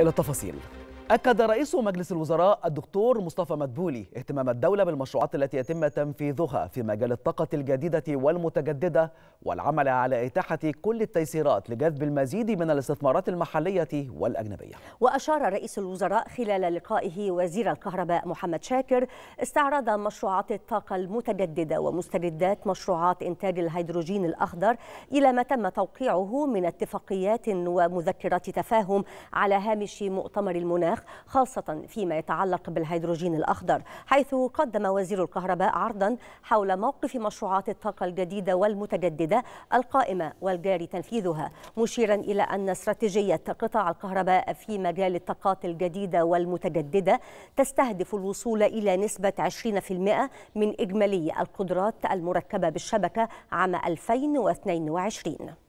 إلى التفاصيل أكد رئيس مجلس الوزراء الدكتور مصطفى مدبولي اهتمام الدولة بالمشروعات التي يتم تنفيذها في مجال الطاقة الجديدة والمتجددة والعمل على إتاحة كل التيسيرات لجذب المزيد من الاستثمارات المحلية والأجنبية وأشار رئيس الوزراء خلال لقائه وزير الكهرباء محمد شاكر استعرض مشروعات الطاقة المتجددة ومستجدات مشروعات إنتاج الهيدروجين الأخضر إلى ما تم توقيعه من اتفاقيات ومذكرات تفاهم على هامش مؤتمر المناخ المناخ خاصة فيما يتعلق بالهيدروجين الأخضر حيث قدم وزير الكهرباء عرضا حول موقف مشروعات الطاقة الجديدة والمتجددة القائمة والجاري تنفيذها مشيرا إلى أن استراتيجية قطاع الكهرباء في مجال الطاقات الجديدة والمتجددة تستهدف الوصول إلى نسبة 20% من إجمالي القدرات المركبة بالشبكة عام 2022